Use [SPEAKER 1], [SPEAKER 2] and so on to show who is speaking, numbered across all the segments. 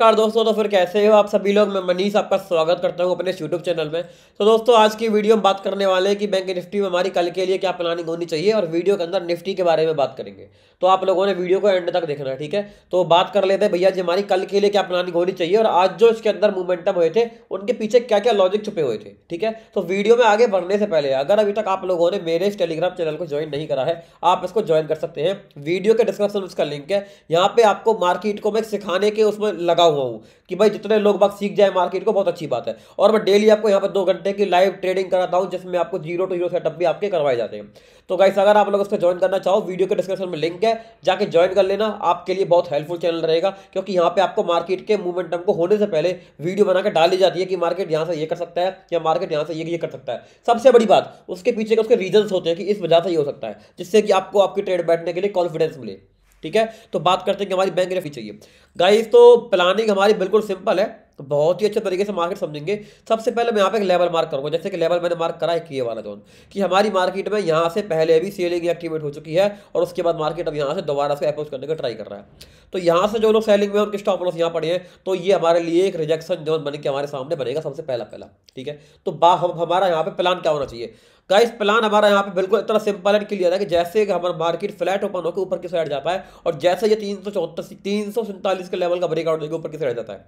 [SPEAKER 1] नमस्कार दोस्तों तो फिर कैसे हो आप सभी लोग मैं मनीष आपका स्वागत करता हूं अपने यूट्यूब चैनल में तो दोस्तों आज की वीडियो में बात करने वाले हैं कि बैंक निफ्टी में हमारी कल के लिए क्या प्लानिंग होनी चाहिए और वीडियो के अंदर निफ्टी के बारे में बात करेंगे तो आप लोगों ने वीडियो को एंड तक देखना ठीक है तो बात कर लेते हैं भैया जी हमारी कल के लिए क्या प्लानिंग होनी चाहिए और आज जो इसके अंदर मूवमेंटम हुए थे उनके पीछे क्या क्या लॉजिक छुपे हुए थे ठीक है तो वीडियो में आगे बढ़ने से पहले अगर अभी तक आप लोगों ने मेरे इस टेलीग्राम चैनल को ज्वाइन नहीं करा है आप इसको ज्वाइन कर सकते हैं वीडियो के डिस्क्रिप्शन उसका लिंक है यहाँ पे आपको मार्केट को मैं सिखाने के उसमें लगा हुआ हूँ कि भाई जितने लोग बाग सीख जाए मार्केट को बहुत अच्छी बात है और मैं डेली आपको यहाँ पर दो घंटे की लाइव ट्रेडिंग कराता हूँ जिसमें आपको जीरो टू जीरो सेटअप भी आपके करवाए जाते हैं तो गाइस अगर आप लोग उसका ज्वाइन करना चाहो वीडियो के डिस्क्रिप्शन में लिंक है जाके ज्वाइन कर लेना आपके लिए बहुत हेल्पफुल चैनल रहेगा क्योंकि यहाँ पे आपको मार्केट के मूवमेंटम को होने से पहले वीडियो बना के डाली जाती है कि मार्केट यहाँ से ये कर सकता है या मार्केट यहाँ से ये ये कर सकता है सबसे बड़ी बात उसके पीछे के उसके रीजन्स होते हैं कि इस वजह से ये हो सकता है जिससे कि आपको आपकी ट्रेड बैठने के लिए कॉन्फिडेंस मिले ठीक है तो बात करते हैं कि हमारी बैंक रेफी चाहिए गाइस तो प्लानिंग हमारी बिल्कुल सिंपल है तो बहुत ही अच्छे तरीके से मार्केट समझेंगे सबसे पहले मैं यहाँ पे एक लेवल मार्क करूँगा जैसे कि लेवल मैंने मार्क करा है कि ये वाला जोन कि हमारी मार्केट में यहाँ से पहले भी सेलिंग एक्टिवेट हो चुकी है और उसके बाद मार्केट अब यहाँ से दोबारा से अप्रोच करने का ट्राई कर रहा है तो यहाँ से जो लोग सेलिंग में उनके स्टॉप लॉस यहाँ पड़े हैं तो ये हमारे लिए एक रिजेक्शन जोन बन के हमारे सामने बनेगा सबसे पहला पहला ठीक है तो बा हमारा यहाँ पर प्लान क्या होना चाहिए गाइस प्लान हमारा यहाँ पे बिल्कुल इतना सिंपल एंड क्लियर है कि जैसे कि हमारा मार्केट फ्लैट ओपन होकर ऊपर की साइड जाता है और जैसे ये तीन सौ चौहत्तर तीन सौ सैंतालीस के लेवल का ब्रेकआउट देखिए ऊपर की साइड जाता है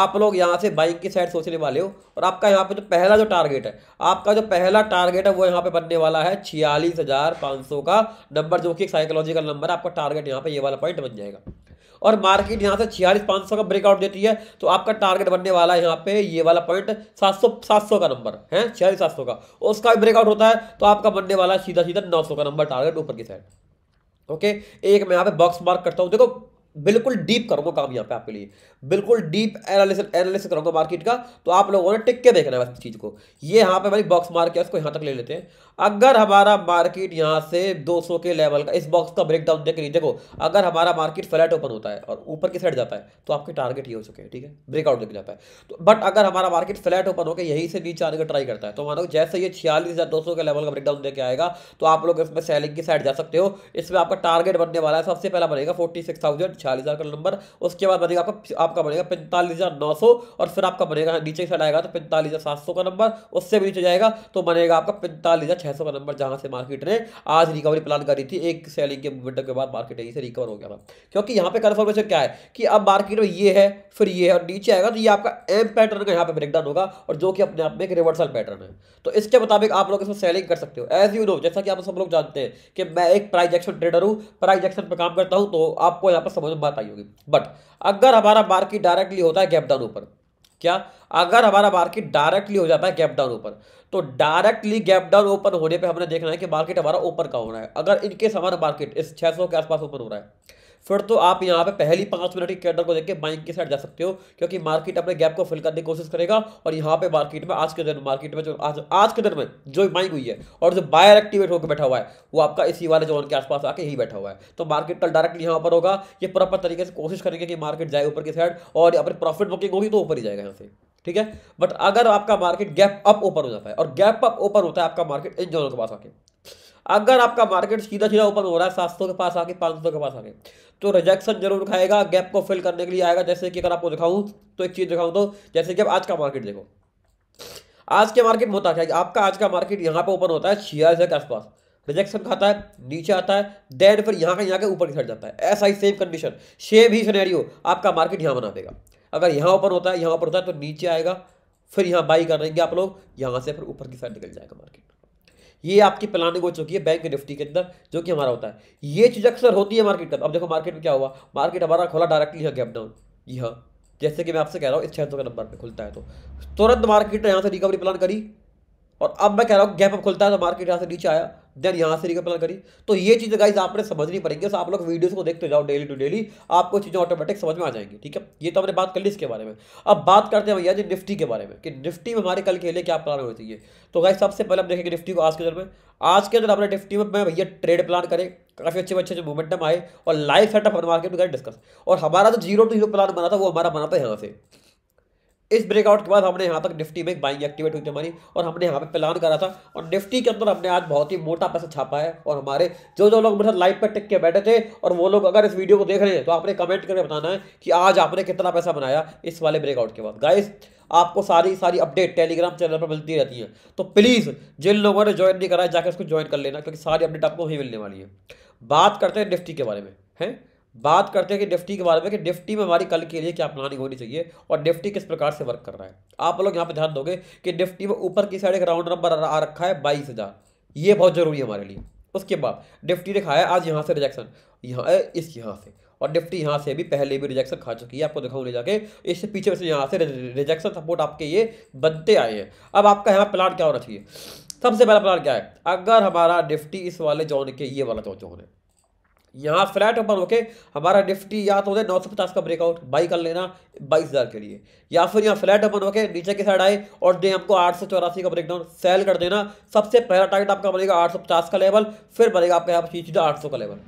[SPEAKER 1] आप लोग यहाँ से बाइक की साइड सोचने वाले हो और आपका यहाँ पे जो पहला जो टारगेट है आपका जो पहला टारगेट है वो यहाँ पे बनने वाला है छियालीस का नंबर जो कि साइकोलॉजिकल नंबर है आपका टारगेट यहाँ पे ये वाला पॉइंट बन जाएगा और मार्केट यहाँ से छियालीस पाँच सौ का ब्रेकआउट देती है तो आपका टारगेट बनने वाला है यहाँ पे ये वाला पॉइंट सात सौ सात सौ का नंबर है छियालीस सात सौ का उसका भी ब्रेकआउट होता है तो आपका बनने वाला सीधा सीधा नौ सौ का नंबर टारगेट ऊपर की साइड ओके एक मैं यहाँ पे बॉक्स मार्क करता हूँ देखो बिल्कुल डीप करूंगा काम यहाँ पे आपके लिए बिल्कुल डीप एनालिसिस एनालिसिस मार्केट का तो आप लोगों ने टिक के देखना है इस चीज़ को ये यहाँ पे भाई बॉक्स मार के उसको यहाँ तक ले लेते हैं अगर हमारा मार्केट यहाँ से 200 के लेवल का इस बॉक्स का ब्रेक डाउन देख लीजिए देखो अगर हमारा मार्केट फ्लैट ओपन होता है और ऊपर की साइड जाता है तो आपके टारगेट ये हो चुके हैं ठीक है ब्रेकआउट देख जाता है तो बट अगर हमारा मार्केट फ्लैट ओपन होकर यहीं से नीचे आने का ट्राई करता है तो मानो जैसे ये छियालीस के लेवल का ब्रेक डाउन देकर आएगा तो आप लोग इसमें सेलिंग की साइड जा सकते हो इसमें आपका टारगेट बनने वाला है सबसे पहला बनेगा फोर्टी छियालीस हज़ार का नंबर उसके बाद बनेगा आपका आपका बनेगा पैंतालीस हज़ार नौ सौ और फिर आपका बनेगा नीचे साइड आएगा तो पैंतालीस हज़ार सात सौ का नंबर उससे भी नीचे जाएगा तो बनेगा आपका पैंतालीस हज़ार छः सौ का नंबर जहाँ से मार्केट ने आज रिकवरी प्लान करी थी एक सेलिंग के मूवमेंट के बाद मार्केट यहीं से रिकवर हो गया था क्योंकि यहाँ पर कन्फर्मेशन क्या है कि अब मार्केट में ये है फिर ये है और नीचे आएगा तो ये आपका एम पैटर्न का यहाँ पर ब्रेकडाउन होगा और जो कि अपने आप में एक रिवर्सल पैटर्न है तो इसके मुताबिक आप लोग इसमें सेलिंग कर सकते हो एज यू नो जैसा कि आप सब लोग जानते हैं कि मैं एक प्राइज एक्शन ट्रेडर हूँ प्राइज एक्शन पर काम करता हूँ तो आपको यहाँ पर समझ समझ तो बात आई होगी बट अगर हमारा मार्केट डायरेक्टली होता है गैप डाउन ऊपर क्या अगर हमारा मार्केट डायरेक्टली हो जाता है गैप डाउन ऊपर तो डायरेक्टली गैप डाउन ओपन होने पे हमने देखना है कि मार्केट हमारा ओपन का हो रहा है अगर इनकेस हमारा मार्केट इस 600 के आसपास ओपन हो रहा है फिर तो आप यहाँ पे पहली पाँच मिनट के कैंडल को देख के बाइंग की साइड जा सकते हो क्योंकि मार्केट अपने गैप को फिल करने की कोशिश करेगा और यहाँ पे मार्केट में आज के दिन मार्केट में जो आज आज के दिन में जो बाइंग हुई है और जो बायर एक्टिवेट होकर बैठा हुआ है वो आपका इसी वाले जोन के आसपास आके ही बैठा हुआ है तो मार्केट कल डायरेक्टली यहाँ पर होगा ये प्रॉपर तरीके से कोशिश करेंगे कि मार्केट जाए ऊपर की साइड और अपनी प्रॉफिट बुकिंग होगी तो ऊपर ही जाएगा यहाँ से ठीक है बट अगर आपका मार्केट गैप अप ओपन हो जाता है और गैप अप ओपन होता है आपका मार्केट इन जोनों के पास आके अगर आपका मार्केट सीधा सीधा ओपन हो रहा है सात के पास आके पाँच के पास आके तो रिजेक्शन जरूर खाएगा गैप को फिल करने के लिए आएगा जैसे कि अगर आपको दिखाऊँ तो एक चीज़ दिखाऊँ तो जैसे कि आप आज का मार्केट देखो आज के मार्केट में होता है आपका आज का मार्केट यहाँ पर ओपन होता है छियालीस के आसपास रिजेक्शन खाता है नीचे आता है देन फिर यहाँ का यहाँ के ऊपर की साइड जाता है ऐसा ही सेम कंडीशन सेम ही सिनेरियो आपका मार्केट यहाँ बना देगा अगर यहाँ ओपन होता है यहाँ ओपन होता है तो नीचे आएगा फिर यहाँ बाई कर रहेंगे आप लोग यहाँ से फिर ऊपर की साइड निकल जाएगा मार्केट ये आपकी प्लानिंग हो चुकी है बैंक निफ्टी के अंदर जो कि हमारा होता है ये चीज़ अक्सर होती है मार्केट का अब देखो मार्केट में क्या हुआ मार्केट हमारा खोला डायरेक्टली है गैप डाउन यह हाँ। जैसे कि मैं आपसे कह रहा हूँ इस छह सौ के नंबर पर खुलता है तो तुरंत मार्केट ने यहाँ से रिकवरी प्लान करी और अब मैं कह रहा हूँ गैप अब खुलता है तो मार्केट यहाँ से नीचे आया देन यहाँ से रिकल करी तो ये चीज़ें गाइज आपने समझनी पड़ेंगे सो आप लोग वीडियोज़ को देखते जाओ डेली टू डेली आपको चीज़ें ऑटोमेटिक समझ में आ जाएंगी ठीक है ये तो हमने बात कर ली इसके बारे में अब बात करते हैं भैया जी निफ्टी के बारे में कि निफ्टी में हमारे कल के लिए क्या प्लान होना चाहिए तो गाइज सबसे पहले हम देखेंगे निफ्टी को आज के दिन में आज के दिन हमने निफ्टी में भैया ट्रेड प्लान करें काफ़ी अच्छे अच्छे जो मोमेंटम आए और लाइव सेटअप हमारे मार्केट में करें डिस्कस और हमारा जो जीरो टू जीरो प्लान बना था वो हमारा बना था यहाँ से इस ब्रेकआउट के बाद हमने यहाँ तक निफ्टी में एक बाइंग एक्टिवेट हुई थी हमारी और हमने यहाँ पे प्लान करा था और निफ्टी के अंदर हमने आज बहुत ही मोटा पैसा छापा है और हमारे जो जो लोग मेरे साथ लाइव पर टिक के बैठे थे और वो लोग अगर इस वीडियो को देख रहे हैं तो आपने कमेंट करके बताना है कि आज आपने कितना पैसा बनाया इस वाले ब्रेकआउट के बाद गाइस आपको सारी सारी अपडेट टेलीग्राम चैनल पर मिलती रहती है तो प्लीज़ जिन लोगों ने ज्वाइन नहीं करा जाकर उसको ज्वाइन कर लेना क्योंकि सारी अपडेट आपको वहीं मिलने वाली है बात करते हैं निफ्टी के बारे में हैं बात करते हैं कि निफ्टी के बारे में कि निफ्टी में हमारी कल के लिए क्या प्लानिंग होनी चाहिए और निफ्टी किस प्रकार से वर्क कर रहा है आप लोग यहाँ पर ध्यान दोगे कि निफ्टी में ऊपर की साइड एक राउंड नंबर आ रखा है बाईस हज़ार ये बहुत ज़रूरी है हमारे लिए उसके बाद निफ्टी ने खाया आज यहाँ से रिजेक्शन यहाँ इस यहाँ से और निफ्टी यहाँ से भी पहले भी रिजेक्शन खा चुकी है आपको दिखाऊँ ले जाके इससे पीछे वैसे यहाँ से रिजेक्शन सपोर्ट आपके ये बनते आए हैं अब आपका यहाँ प्लान क्या होना चाहिए सबसे पहला प्लान क्या है अगर हमारा निफ्टी इस वाले जोन के ये वाला जोन है यहाँ फ्लैट ओपन होके हमारा निफ्टी या तो होता नौ सौ पचास का ब्रेकआउट बाई कर लेना बाईस हज़ार के लिए या फिर यहाँ फ्लैट ओपन होके नीचे की साइड आए और दे हमको आठ सौ चौरासी का ब्रेकडाउन सेल कर देना सबसे पहला टारगेट आपका बनेगा आठ सौ पचास का लेवल फिर बनेगा आपका यहाँ पर आठ सौ का लेवल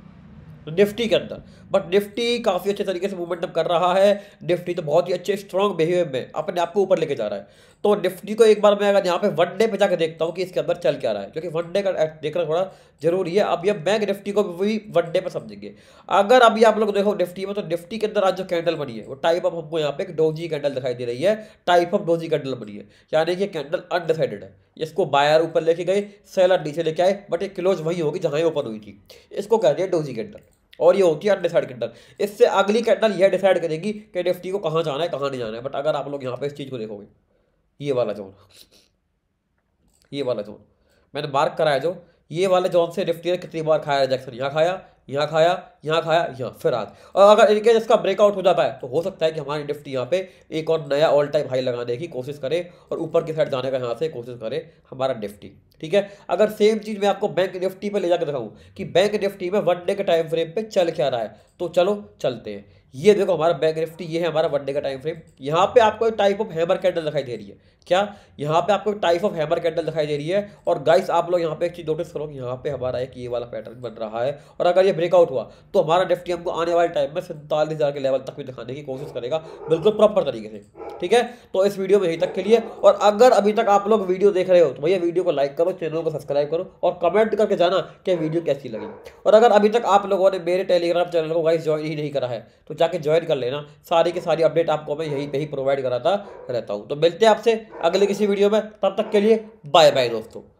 [SPEAKER 1] निफ्टी के अंदर बट निफ्टी काफ़ी अच्छे तरीके से मूवमेंटअप कर रहा है निफ्टी तो बहुत ही अच्छे स्ट्रॉन्ग बिहेवियर में अपने आप को ऊपर लेके जा रहा है तो निफ्टी को एक बार मैं अगर यहाँ पे वन डे पे जाकर देखता हूँ कि इसके अंदर चल क्या रहा है क्योंकि वन डे का देखना थोड़ा जरूरी है अब ये बैंक निफ्टी को भी वन डे पर समझेंगे अगर अभी आप लोग देखो निफ्टी में तो निफ्टी के अंदर आज जो कैंडल बनी है वो टाइप ऑफ हमको यहाँ पे एक डोजी कैंडल दिखाई दे रही है टाइप ऑफ डोजी कैंडल बनी है यानी कि कैंडल अनडिसाइडेड है इसको बायर ऊपर लेके गए सेलर नीचे लेके आए बट ये क्लोज वही होगी जहाँ ओपन हुई थी इसको कह दिया डोजी कैंडल और ये होती है अनडिसाइड कैंडल इससे अगली कैंडल यह डिसाइड करेगी कि निफ्टी को कहाँ जाना है कहाँ नहीं जाना है बट अगर आप लोग यहाँ पे इस चीज़ को देखोगे ये वाला जोन ये वाला जोन मैंने मार्क कराया जो ये वाले जोन से ने कितनी बार खाया जैक्सन यहाँ खाया यहाँ खाया यहाँ खाया यहाँ फिर आज और अगर इनके इसका ब्रेकआउट हो जाता है तो हो सकता है कि हमारी निफ्टी यहाँ पे एक और नया ऑल टाइम हाई लगाने की कोशिश करे और ऊपर की साइड जाने का यहाँ से कोशिश करे हमारा निफ्टी ठीक है अगर सेम चीज़ मैं आपको बैंक निफ्टी पर ले जाकर दिखाऊँ कि बैंक निफ्टी में वन डे के टाइम फ्रेम पर चल क्या रहा है तो चलो चलते हैं ये देखो हमारा बैंक निफ्टी ये है हमारा वनडे का टाइम फ्रेम यहाँ पे आपको एक टाइप ऑफ हैमर कैंडल दिखाई दे रही है क्या यहाँ पे आपको एक टाइप ऑफ हैमर कैंडल दिखाई दे रही है और गाइस आप लोग यहाँ पे एक चीज नोटिस करो यहाँ पे हमारा एक ये वाला पैटर्न बन रहा है और अगर ये ब्रेकआउट हुआ तो हमारा निफ्टी हमको आने वाले टाइम में सैंतालीस के लेवल तक भी दिखाने की कोशिश करेगा बिल्कुल प्रॉपर तरीके से ठीक है तो इस वीडियो में यहीं तक के लिए और अगर अभी तक आप लोग वीडियो देख रहे हो तो भैया वीडियो को लाइक करो चैनल को सब्सक्राइब करो और कमेंट करके जाना कि वीडियो कैसी लगी और अगर अभी तक आप लोगों ने मेरे टेलीग्राम चैनल को गाइस ज्वाइन ही नहीं करा है तो जाके ज्वाइन कर लेना सारी की सारी अपडेट आपको मैं यहीं पे ही प्रोवाइड कराता रहता हूँ तो मिलते हैं आपसे अगले किसी वीडियो में तब तक के लिए बाय बाय दोस्तों